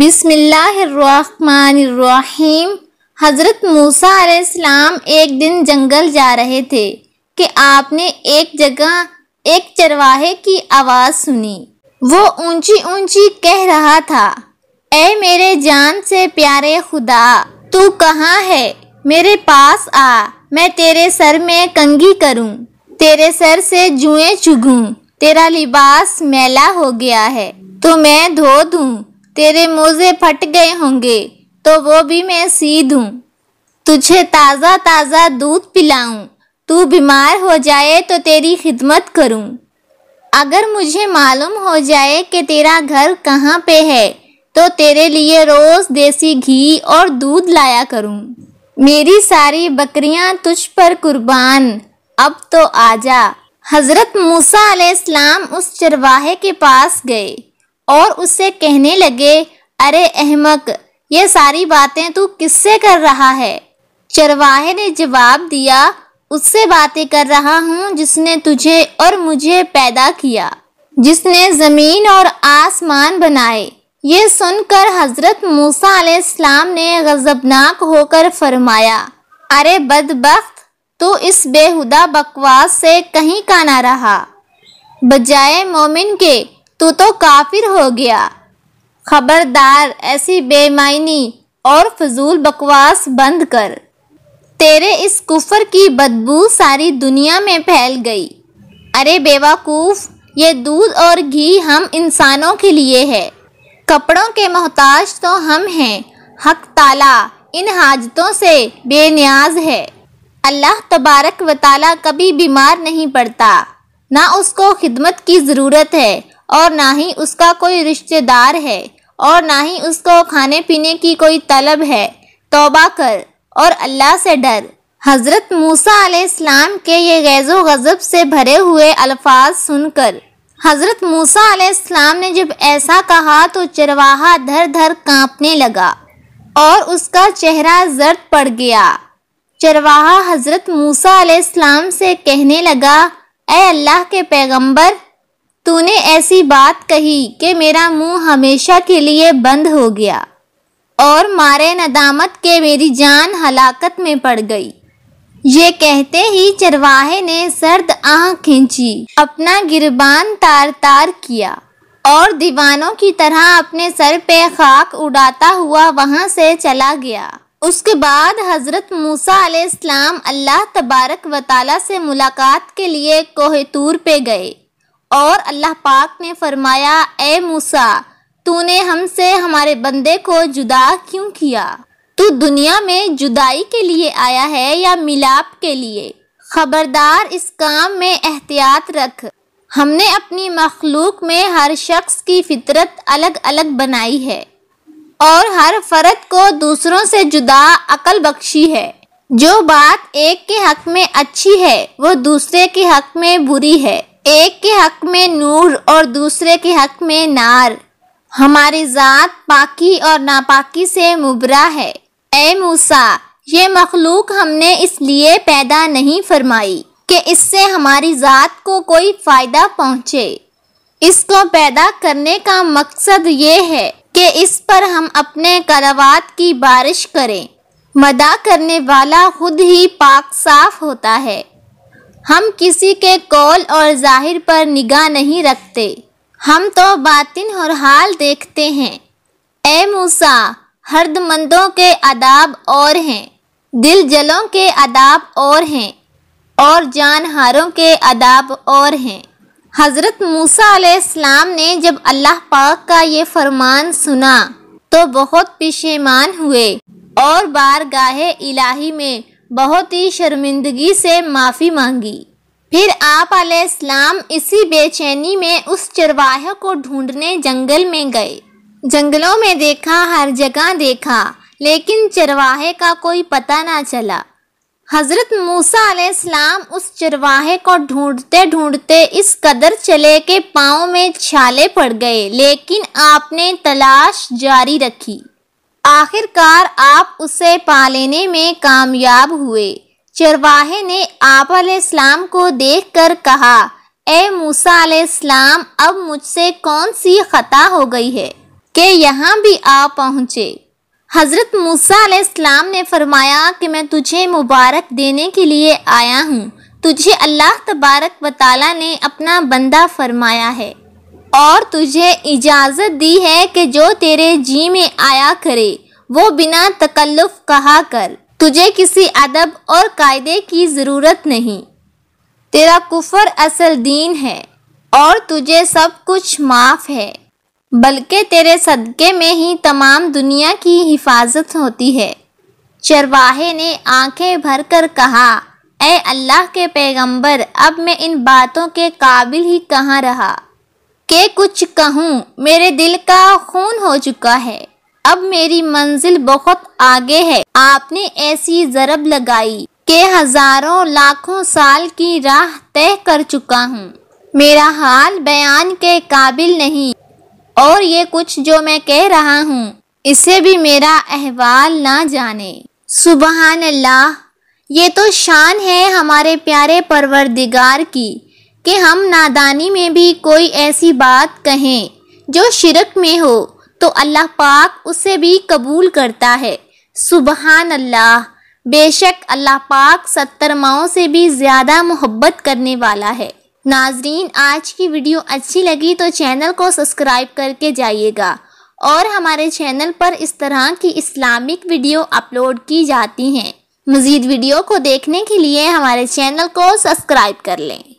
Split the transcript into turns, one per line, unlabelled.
बिसमीम हज़रत मूसा आसमाम एक दिन जंगल जा रहे थे कि आपने एक जगह एक चरवाहे की आवाज़ सुनी वो ऊंची ऊंची कह रहा था ए मेरे जान से प्यारे खुदा तू कहाँ है मेरे पास आ मैं तेरे सर में कंगी करूँ तेरे सर से जुएं चुगूँ तेरा लिबास मैला हो गया है तो मैं धो दूँ तेरे मोजे फट गए होंगे तो वो भी मैं सी दूँ तुझे ताज़ा ताज़ा दूध पिलाऊं तू बीमार हो जाए तो तेरी खिदमत करूं अगर मुझे मालूम हो जाए कि तेरा घर कहाँ पे है तो तेरे लिए रोज़ देसी घी और दूध लाया करूं मेरी सारी बकरियां तुझ पर कुर्बान अब तो आजा हज़रत मूसा अलैहिस्सलाम उस चरवाहे के पास गए और उससे कहने लगे अरे अहमक ये सारी बातें तू किससे कर रहा है चरवाहे ने जवाब दिया उससे बातें कर रहा हूँ जिसने तुझे और मुझे पैदा किया जिसने ज़मीन और आसमान बनाए ये सुनकर हज़रत मूसा अलैहिस्सलाम ने गज़बनाक होकर फरमाया अरे बदबख्त तो इस बेहुदा बकवास से कहीं का ना रहा बजाय मोमिन के तू तो काफिर हो गया खबरदार ऐसी बेमायनी और फजूल बकवास बंद कर तेरे इस कुफर की बदबू सारी दुनिया में फैल गई अरे बेवकूफ़ ये दूध और घी हम इंसानों के लिए है कपड़ों के मोहताज तो हम हैं हक ताला इन हाजतों से बेनियाज है अल्लाह तबारक व ताला कभी बीमार नहीं पड़ता ना उसको खिदमत की ज़रूरत है और ना ही उसका कोई रिश्तेदार है और ना ही उसको खाने पीने की कोई तलब है तोबा कर और अल्लाह से डर हज़रत मूसा आसमाम के ये गैज़ो गज़ब से भरे हुए अल्फाज सुनकर हज़रत मूसा आलाम ने जब ऐसा कहा तो चरवाहा धर धर कांपने लगा और उसका चेहरा जर्द पड़ गया चरवाहा हज़रत मूसा आलाम से कहने लगा ए अल्लाह के पैगंबर तूने ऐसी बात कही कि मेरा मुंह हमेशा के लिए बंद हो गया और मारे नदामत के मेरी जान हलाकत में पड़ गई ये कहते ही चरवाहे ने सर्द आह खींची अपना गिरबान तार तार किया और दीवानों की तरह अपने सर पे खाक उड़ाता हुआ वहाँ से चला गया उसके बाद हज़रत मूसा अलैहिस्सलाम अल्लाह तबारक व ताला से मुलाकात के लिए कोहतूर पे गए और अल्लाह पाक ने फरमाया ए मूसा तूने हमसे हमारे बंदे को जुदा क्यों किया तू दुनिया में जुदाई के लिए आया है या मिलाप के लिए खबरदार इस काम में एहतियात रख हमने अपनी मखलूक में हर शख्स की फितरत अलग अलग बनाई है और हर फर्द को दूसरों से जुदा अकल बख्शी है जो बात एक के हक में अच्छी है वो दूसरे के हक में बुरी है एक के हक में नूर और दूसरे के हक में नार हमारी ज़ात पाकी और नापाकी से मुबरा है ए मूसा ये मखलूक हमने इसलिए पैदा नहीं फरमाई कि इससे हमारी ज़ात को कोई फ़ायदा पहुँचे इसको पैदा करने का मकसद ये है कि इस पर हम अपने करवात की बारिश करें मदा करने वाला खुद ही पाक साफ होता है हम किसी के कौल और जाहिर पर निगाह नहीं रखते हम तो बातिन और हाल देखते हैं ए मूसा हर्दमंदों के आदाब और हैं दिल जलों के आदाब और हैं और जानहारों के आदाब और हैं हज़रत मूसा अलैहिस्सलाम ने जब अल्लाह पाक का ये फरमान सुना तो बहुत पेशेमान हुए और बार गाहे इलाही में बहुत ही शर्मिंदगी से माफ़ी मांगी फिर आप आलाम इसी बेचैनी में उस चरवाहे को ढूंढने जंगल में गए जंगलों में देखा हर जगह देखा लेकिन चरवाहे का कोई पता ना चला हज़रत मूसा आलाम उस चरवाहे को ढूंढते ढूंढते इस कदर चले के पाँव में छाले पड़ गए लेकिन आपने तलाश जारी रखी आखिरकार आप उसे लेने में कामयाब हुए चरवाहे ने आप आपलाम को देखकर कहा ए मूसा आलाम अब मुझसे कौन सी खता हो गई है कि यहाँ भी आ पहुँचे हज़रत मूसा आलाम ने फरमाया कि मैं तुझे मुबारक देने के लिए आया हूँ तुझे अल्लाह तबारक वाली ने अपना बंदा फरमाया है और तुझे इजाज़त दी है कि जो तेरे जी में आया करे वो बिना तकल्लुफ़ कहा कर तुझे किसी अदब और कायदे की ज़रूरत नहीं तेरा कुफर असल दीन है और तुझे सब कुछ माफ़ है बल्कि तेरे सदक़े में ही तमाम दुनिया की हिफाजत होती है चरवाहे ने आंखें भर कर कहा ए अल्लाह के पैगंबर अब मैं इन बातों के काबिल ही कहाँ रहा के कुछ कहूँ मेरे दिल का खून हो चुका है अब मेरी मंजिल बहुत आगे है आपने ऐसी जरब लगाई के हजारों लाखों साल की राह तय कर चुका हूँ मेरा हाल बयान के काबिल नहीं और ये कुछ जो मैं कह रहा हूँ इसे भी मेरा अहवाल ना जाने सुबहान अल्लाह ये तो शान है हमारे प्यारे परवरदिगार की कि हम नादानी में भी कोई ऐसी बात कहें जो शिरक में हो तो अल्लाह पाक उसे भी कबूल करता है सुबहान अल्लाह बेशक अल्लाह पाक सत्तर माओं से भी ज़्यादा मोहब्बत करने वाला है नाजरीन आज की वीडियो अच्छी लगी तो चैनल को सब्सक्राइब करके जाइएगा और हमारे चैनल पर इस तरह की इस्लामिक वीडियो अपलोड की जाती हैं मज़ीद वीडियो को देखने के लिए हमारे चैनल को सब्सक्राइब कर लें